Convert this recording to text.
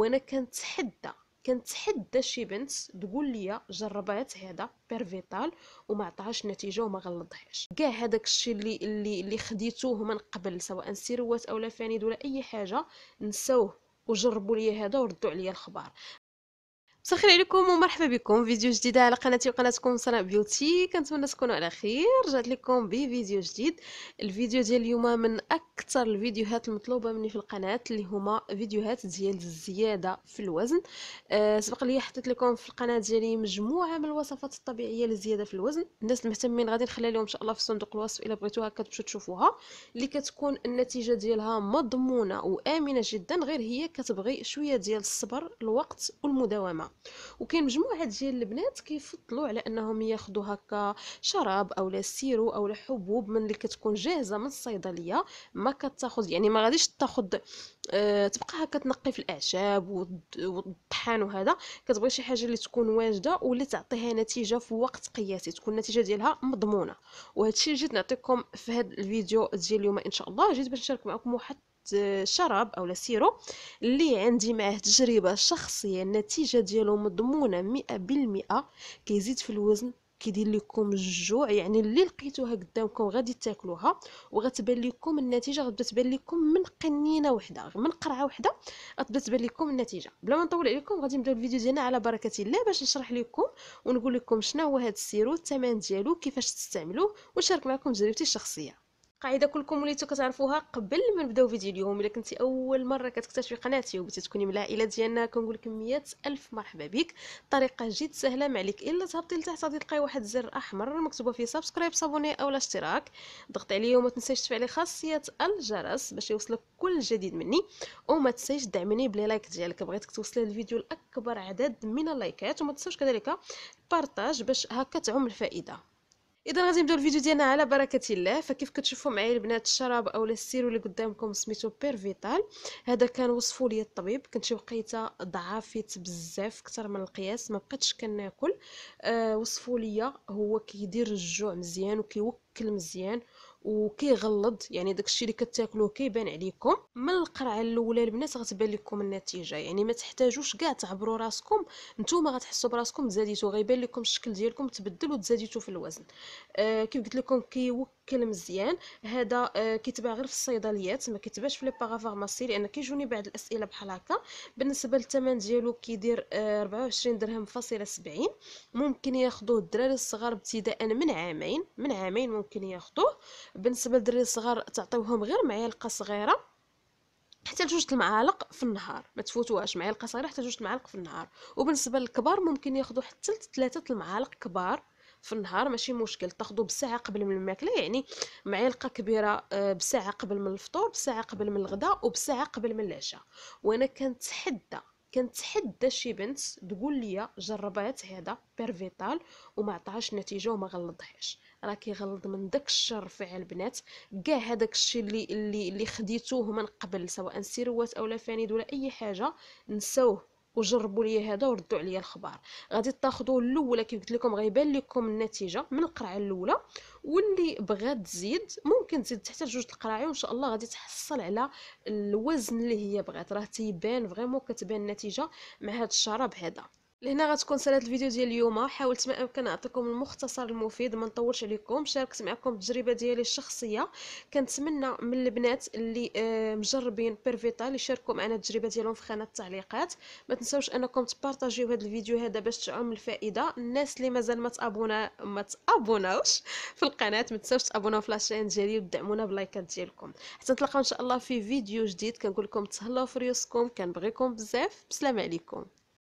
وانا كنتحدى كنتحدى شي بنت تقول لي جربات هذا بيرفيتال وما عطاهاش نتيجه وما غلطهاش كاع هذاك الشيء اللي اللي اللي خديتوه من قبل سواء سيروات اولا لافانيد ولا اي حاجه نساوه وجربوا لي هذا وردوا عليا الخبر مسخر عليكم ومرحبا بكم فيديو جديد على قناتي وقناتكم صنع بيوتي كنتمنى تكونوا على خير رجعت لكم بفيديو جديد الفيديو ديال اليوم من اكثر الفيديوهات المطلوبه مني في القناه اللي هما فيديوهات ديال الزياده في الوزن أه سبق لي حطيت لكم في القناه ديالي مجموعه من الوصفات الطبيعيه للزياده في الوزن الناس المهتمين غادي نخلي لهم ان شاء الله في صندوق الوصف الا بغيتوها كتمشوا تشوفوها اللي كتكون النتيجه ديالها مضمونه وامنه جدا غير هي كتبغي شويه ديال الصبر الوقت والمداومه وكاين مجموعه ديال البنات كيفضلوا على انهم ياخذوا هكا شراب اولا سيرو اولا حبوب من اللي كتكون جاهزه من الصيدليه ما كتاخذ يعني ما غاديش تاخذ أه تبقى هكا تنقي في الاعشاب والطحان وهذا كتبغي شي حاجه اللي تكون واجده واللي تعطيها نتيجه في وقت قياسي تكون النتيجه ديالها مضمونه وهذا الشيء جيت نعطيكم في هذا الفيديو ديال اليوم ان شاء الله جيت باش نشارك معكم واحد شراب او سيرو اللي عندي معاه تجربه شخصيه النتيجه ديالو مضمونه مئة بالمئة كيزيد في الوزن كيدير لكم الجوع يعني اللي لقيتوها قدامكم غادي تاكلوها وغتبان لكم النتيجه غتبدا تبان لكم من قنينه وحده من قرعه وحده غتبدا تبان لكم النتيجه بلا ما نطول عليكم غادي نبداو الفيديو ديالنا على بركه الله باش نشرح لكم ونقول لكم شنو هو هذا السيرو الثمن ديالو كيفاش تستعملوه ونشارك معكم تجربتي الشخصيه قاعده كلكم وليتو كتعرفوها قبل ما نبداو فيديو اليوم الا كنتي اول مره كتكتشفي قناتي وبغيتي تكوني من العائله ديالنا كنقول لك الف مرحبا بك الطريقه جد سهله ما عليك الا تهبطي لتحت غادي تلقاي واحد الزر احمر مكتوبه فيه سبسكرايب صابوني اولا اشتراك ضغطي عليه وما تنساش تفعلي خاصيه الجرس باش يوصلك كل جديد مني وما تنساش تدعميني بلي لايك ديالك بغيتك توصلي الفيديو لاكبر عدد من اللايكات وما تنساوش كذلك بارطاج باش هكا تعم الفائده اذا غادي نبداو الفيديو ديالنا على بركه الله فكيف كتشوفوا معايا البنات الشراب اولا السيرو اللي قدامكم سميتو بيرفيتال هذا كان وصفه لي الطبيب كنت شي وقيته ضعافيت بزاف اكثر من القياس ما بقيتش كناكل آه وصفه لي هو كيدير الجوع مزيان وكيوكل مزيان وكيغلظ يعني داك الشيء اللي كتاكلوه كيبان عليكم من القرعه الاولى البنات غتبان لكم النتيجه يعني ما تحتاجوش كاع تعبروا راسكم نتوما غتحسوا براسكم تزاديتوا غيبان لكم الشكل ديالكم تبدل وتزاديتوا في الوزن آه كيف قلت لكم كيوكل مزيان هذا آه كيتباع غير في الصيدليات ما كيتباعش في لي باغافارماسي لان كيجوني بعض الاسئله بحال هكا بالنسبه للثمن ديالو كيدير آه 24 درهم فاصله 70 ممكن ياخذوه الدراري الصغار ابتداء من عامين من عامين ممكن ياخذوه بالنسبه للدراري الصغار تعطيوهم غير معلقه صغيره حتى لجوج المعالق في النهار ما تفوتوهاش معلقه صغيره حتى جوج المعالق في النهار وبالنسبه للكبار ممكن ياخذوا حتى ثلاثه المعالق كبار في النهار ماشي مشكل تاخذوا بساعه قبل من الماكله يعني معلقه كبيره آه، بساعه قبل من الفطور بساعه قبل من الغداء وبساعه قبل من العشاء وانا كنتحدى كنتحدى شي بنت تقول لي جربات هذا بيرفيتال وما عطاهاش نتيجه وما غلطهاش راه كيغلط من داك الشر في البنات كاع هذاك الشيء اللي اللي اللي خديتوه من قبل سواء سيروات اولا فانيد ولا اي حاجه نساوه وجربوا لي هذا وردوا عليا الخبر غادي تاخذوا الاولى كيف قلت لكم غيبان لكم النتيجه من القرعه الاولى واللي بغات تزيد ممكن تزيد تحت جوج القراعي وان شاء الله غادي تحصل على الوزن اللي هي بغات راه تيبان فريمون كتبان النتيجه مع هذا الشراب هذا لهنا غتكون سالات الفيديو ديال اليوم حاولت ما امكن نعطيكم المختصر المفيد ما نطولش عليكم شاركت معكم التجربه ديالي الشخصيه كنتمنى من البنات اللي آه، مجربين بيرفيتال يشاركوا معنا التجربه ديالهم في خانه التعليقات ما تنساوش انكم تبارطاجيو هذا الفيديو هذا باش تعم الفائده الناس اللي مازال ما تابونا ما تابوناوش في القناه ما تنساوش تابوناو في لاشين ديالي ودعمونا باللايكات ديالكم حتى نتلاقاو ان شاء الله في فيديو جديد كنقول لكم تهلاو في ريوسكم كنبغيكم بزاف بسلام عليكم